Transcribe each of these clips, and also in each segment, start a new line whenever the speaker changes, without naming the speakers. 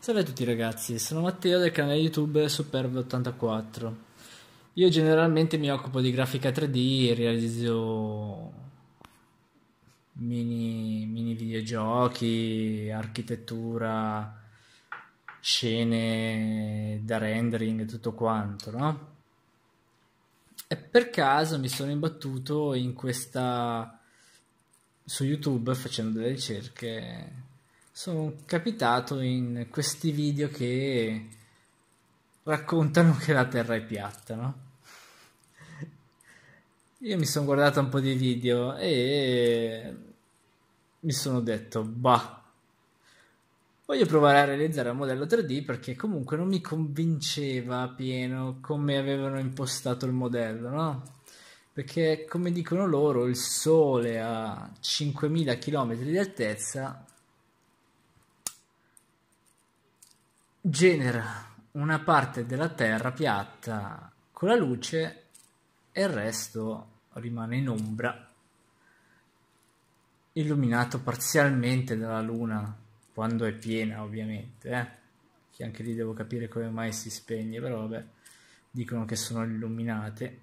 Salve a tutti ragazzi, sono Matteo del canale YouTube Superb84. Io generalmente mi occupo di grafica 3D e realizzo mini, mini videogiochi, architettura, scene da rendering e tutto quanto, no? E per caso mi sono imbattuto in questa su YouTube facendo delle ricerche sono capitato in questi video che raccontano che la Terra è piatta, no? Io mi sono guardato un po' di video e mi sono detto, bah, voglio provare a realizzare un modello 3D perché comunque non mi convinceva appieno come avevano impostato il modello, no? Perché come dicono loro, il Sole a 5000 km di altezza genera una parte della terra piatta con la luce e il resto rimane in ombra, illuminato parzialmente dalla luna, quando è piena ovviamente, eh? che anche lì devo capire come mai si spegne, però vabbè, dicono che sono illuminate.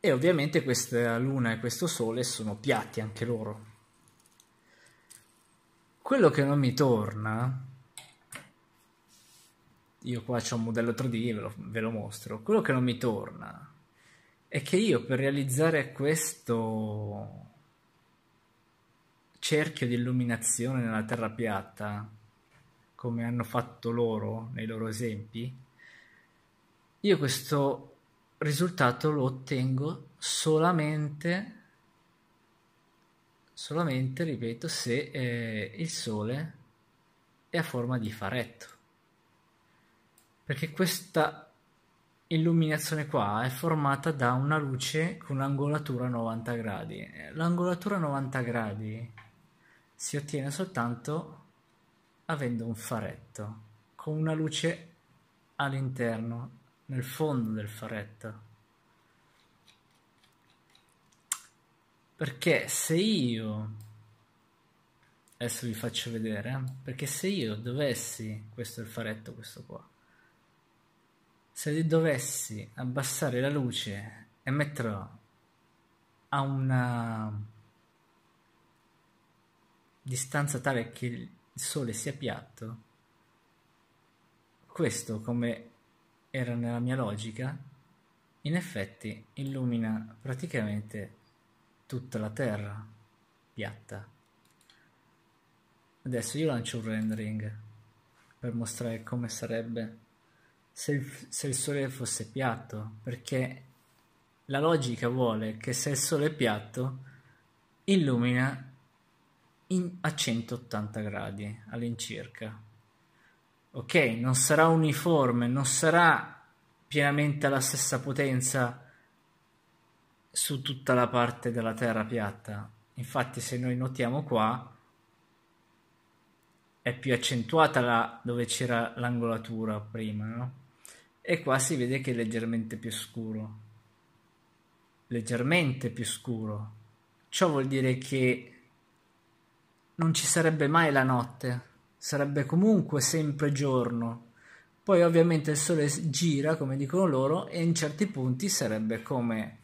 E ovviamente questa luna e questo sole sono piatti anche loro, quello che non mi torna, io qua c'ho un modello 3D, ve lo, ve lo mostro, quello che non mi torna è che io per realizzare questo cerchio di illuminazione nella terra piatta, come hanno fatto loro nei loro esempi, io questo risultato lo ottengo solamente solamente, ripeto, se eh, il Sole è a forma di faretto. Perché questa illuminazione qua è formata da una luce con angolatura 90 gradi. L'angolatura 90 gradi si ottiene soltanto avendo un faretto, con una luce all'interno, nel fondo del faretto. Perché se io adesso vi faccio vedere, eh, perché se io dovessi, questo è il faretto, questo qua, se dovessi abbassare la luce e metterò a una distanza tale che il sole sia piatto, questo come era nella mia logica, in effetti illumina praticamente tutta la terra piatta. Adesso io lancio un rendering per mostrare come sarebbe se il, se il, sole fosse piatto, perché la logica vuole che se il sole è piatto illumina in, a 180 gradi all'incirca. Ok, non sarà uniforme, non sarà pienamente alla stessa potenza su tutta la parte della terra piatta. Infatti, se noi notiamo qua, è più accentuata là dove c'era l'angolatura prima, no? E qua si vede che è leggermente più scuro. Leggermente più scuro. Ciò vuol dire che non ci sarebbe mai la notte, sarebbe comunque sempre giorno. Poi ovviamente il sole gira, come dicono loro, e in certi punti sarebbe come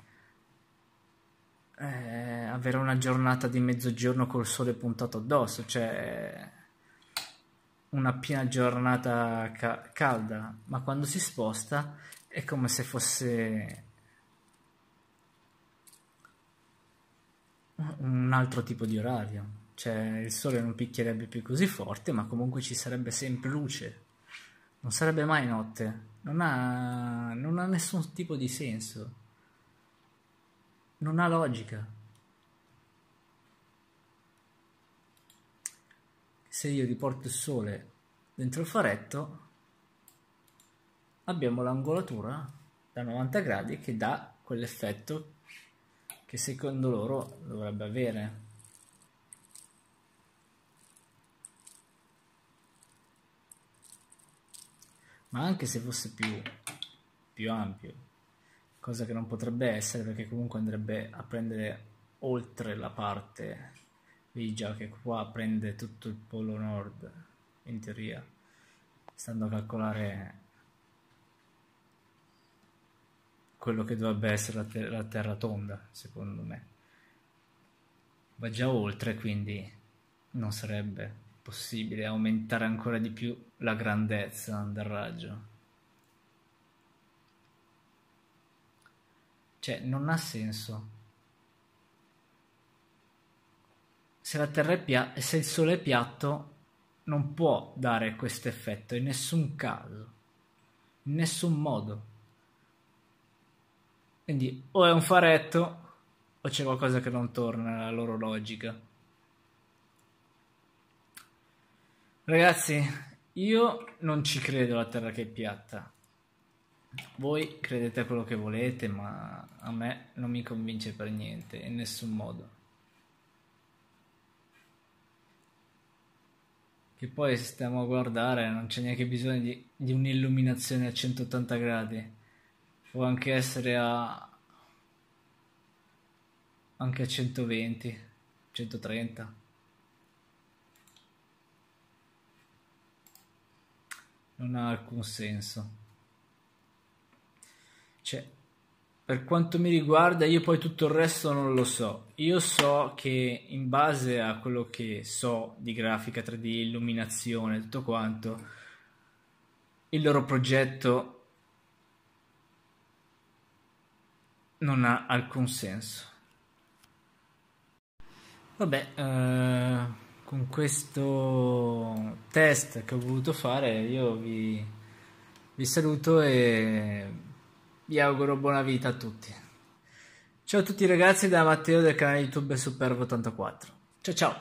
eh, avere una giornata di mezzogiorno col sole puntato addosso, cioè una piena giornata ca- calda, ma quando si sposta è come se fosse un altro tipo di orario. Cioè il sole non picchierebbe più così forte, ma comunque ci sarebbe sempre luce. Non sarebbe mai notte. Non ha, non ha nessun tipo di senso. Non ha logica. Se io riporto il sole dentro il faretto, abbiamo l'angolatura da 90 gradi che dà quell'effetto che secondo loro dovrebbe avere. Ma anche se fosse più, più ampio, cosa che non potrebbe essere perché comunque andrebbe a prendere oltre la parte grigia che qua prende tutto il polo nord in teoria stando a calcolare quello che dovrebbe essere la, ter- la terra tonda secondo me va già oltre quindi non sarebbe possibile aumentare ancora di più la grandezza del raggio Cioè, non ha senso. Se la Terra è piatta, se il Sole è piatto, non può dare questo effetto in nessun caso, in nessun modo. Quindi o è un faretto o c'è qualcosa che non torna nella loro logica. Ragazzi, io non ci credo alla Terra che è piatta. Voi credete a quello che volete, ma a me non mi convince per niente, in nessun modo. Che poi se stiamo a guardare non c'è neanche bisogno di, di un'illuminazione a 180 gradi. Può anche essere a... anche a 120, 130. Non ha alcun senso. Cioè, per quanto mi riguarda, io poi tutto il resto non lo so. Io so che in base a quello che so di grafica 3D, illuminazione, tutto quanto, il loro progetto non ha alcun senso. Vabbè, eh, con questo test che ho voluto fare io vi, vi saluto e vi auguro buona vita a tutti. Ciao a tutti ragazzi da Matteo del canale YouTube Supervo84. Ciao ciao!